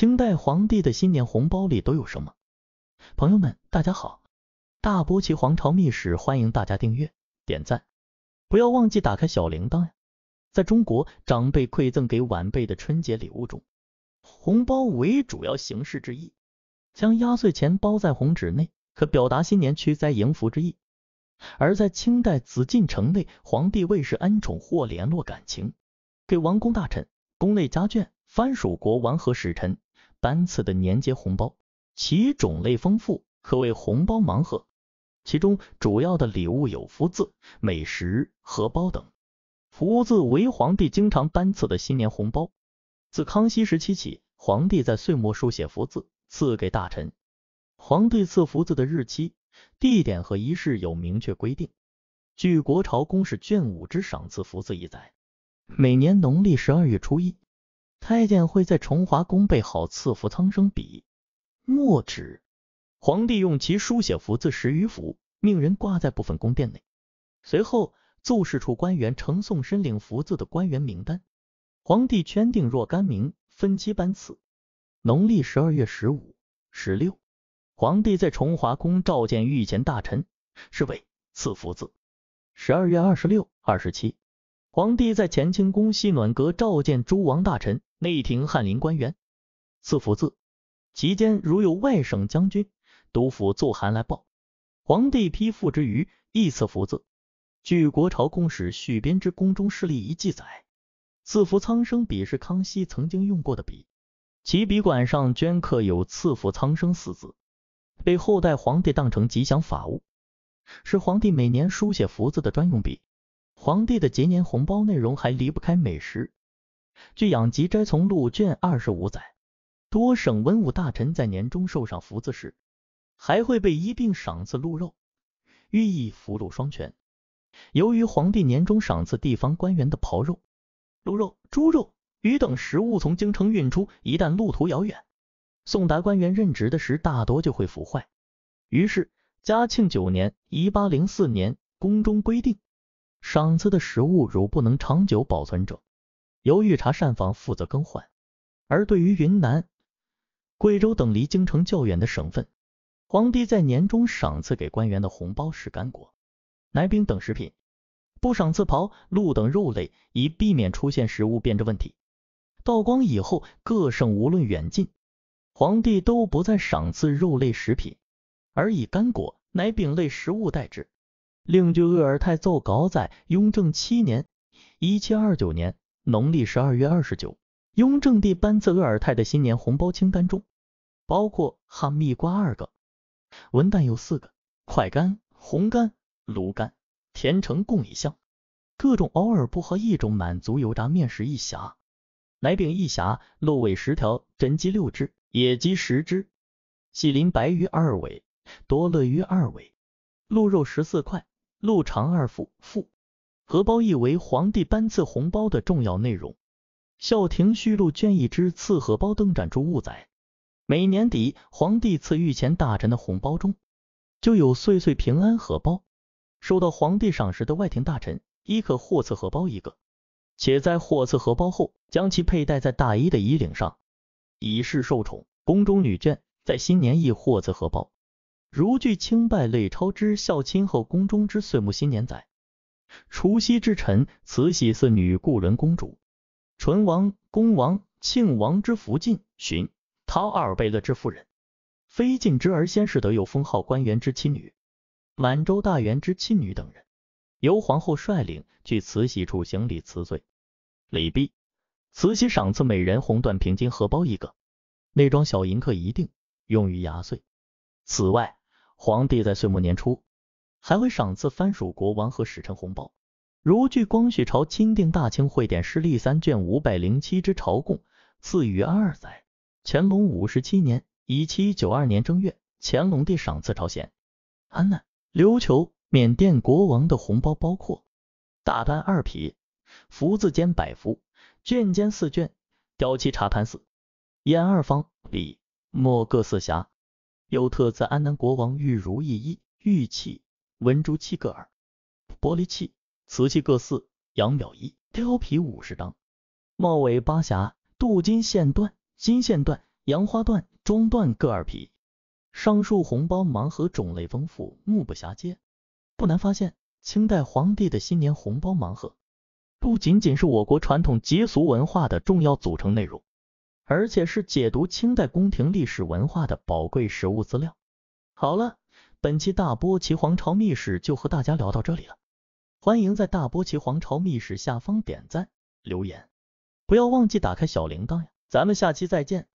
清代皇帝的新年红包里都有什么？朋友们，大家好！大波奇皇朝秘史欢迎大家订阅点赞，不要忘记打开小铃铛呀。在中国，长辈馈赠给晚辈的春节礼物中，红包为主要形式之一。将压岁钱包在红纸内，可表达新年驱灾迎福之意。而在清代紫禁城内，皇帝为示恩宠或联络感情，给王公大臣、宫内家眷、藩属国王和使臣。单次的年节红包，其种类丰富，可谓红包盲盒。其中主要的礼物有福字、美食、荷包等。福字为皇帝经常颁次的新年红包。自康熙时期起，皇帝在岁末书写福字，赐给大臣。皇帝赐福字的日期、地点和仪式有明确规定。据《国朝宫使卷五》之赏赐福字一载，每年农历十二月初一。太监会在崇华宫备好赐福苍生笔、墨纸，皇帝用其书写福字十余幅，命人挂在部分宫殿内。随后，奏事处官员呈送申领福字的官员名单，皇帝圈定若干名，分期颁赐。农历十二月十五、十六，皇帝在崇华宫召见御前大臣，是为赐福字。十二月二十六、二十七。皇帝在乾清宫西暖阁召见诸王大臣、内廷翰林官员赐福字，其间如有外省将军、督抚奏函来报，皇帝批复之余亦赐福字。据国朝公史续编之宫中事例一记载，赐福苍生笔是康熙曾经用过的笔，其笔管上镌刻有赐福苍生四字，被后代皇帝当成吉祥法物，是皇帝每年书写福字的专用笔。皇帝的节年红包内容还离不开美食。据《养吉斋从录》卷二十五载，多省文武大臣在年终受赏福字时，还会被一并赏赐鹿肉，寓意福禄双全。由于皇帝年终赏赐地方官员的袍肉、鹿肉、猪肉、鱼等食物从京城运出，一旦路途遥远，送达官员任职的时，大多就会腐坏。于是，嘉庆九年（一八零四年），宫中规定。赏赐的食物如不能长久保存者，由御茶膳房负责更换。而对于云南、贵州等离京城较远的省份，皇帝在年终赏赐给官员的红包是干果、奶饼等食品，不赏赐袍、鹿等肉类，以避免出现食物变质问题。道光以后，各省无论远近，皇帝都不再赏赐肉类食品，而以干果、奶饼类食物代之。另据鄂尔泰奏稿载，雍正七年（一七二九年）农历十二月二十九，雍正帝颁赐鄂尔泰的新年红包清单中，包括哈密瓜二个，文旦有四个，快干、红干、芦干、甜橙共一箱，各种偶尔不合一种满足油炸面食一匣，奶饼一匣，鹿尾十条，真鸡六只，野鸡十只，细鳞白鱼二尾，多乐鱼二尾，鹿肉十四块。陆长二府赋，荷包意为皇帝颁赐红包的重要内容，《孝廷胥禄捐一只赐荷包灯盏诸物载。每年底，皇帝赐御前大臣的红包中，就有岁岁平安荷包。受到皇帝赏识的外廷大臣，亦可获赐荷包一个，且在获赐荷包后，将其佩戴在大衣的衣领上，以示受宠。宫中女眷在新年亦获赐荷包。如据清败类钞之孝亲后宫中之岁暮新年载，除夕之晨，慈禧四女固伦公主、醇王、恭王、庆王之福晋寻陶阿尔贝勒之夫人，非晋之儿先是得有封号官员之妻女、满洲大员之妻女等人，由皇后率领去慈禧处行礼辞岁。礼毕，慈禧赏赐每人红缎平金荷包一个，内装小银客一定用于压岁。此外。皇帝在岁末年初还会赏赐藩属国王和使臣红包，如据光绪朝钦定《大清会典事例》三卷五百零七之朝贡赐予二载，乾隆五十七年（一七九二年）正月，乾隆帝赏赐朝鲜、安南、琉球、缅甸国王的红包包括大单二匹，福字间百幅，卷间四卷，雕漆茶盘四，砚二方，笔墨各四匣。有特在安南国王玉如意一，玉器、文珠七个耳，玻璃器、瓷器各四，羊表一，貂皮五十张，帽尾八匣，镀金线缎、金线缎、杨花缎、中缎各二匹。上述红包盲盒种类丰富，目不暇接。不难发现，清代皇帝的新年红包盲盒，不仅仅是我国传统习俗文化的重要组成内容。而且是解读清代宫廷历史文化的宝贵实物资料。好了，本期大波奇皇朝秘史就和大家聊到这里了。欢迎在大波奇皇朝秘史下方点赞、留言，不要忘记打开小铃铛呀。咱们下期再见。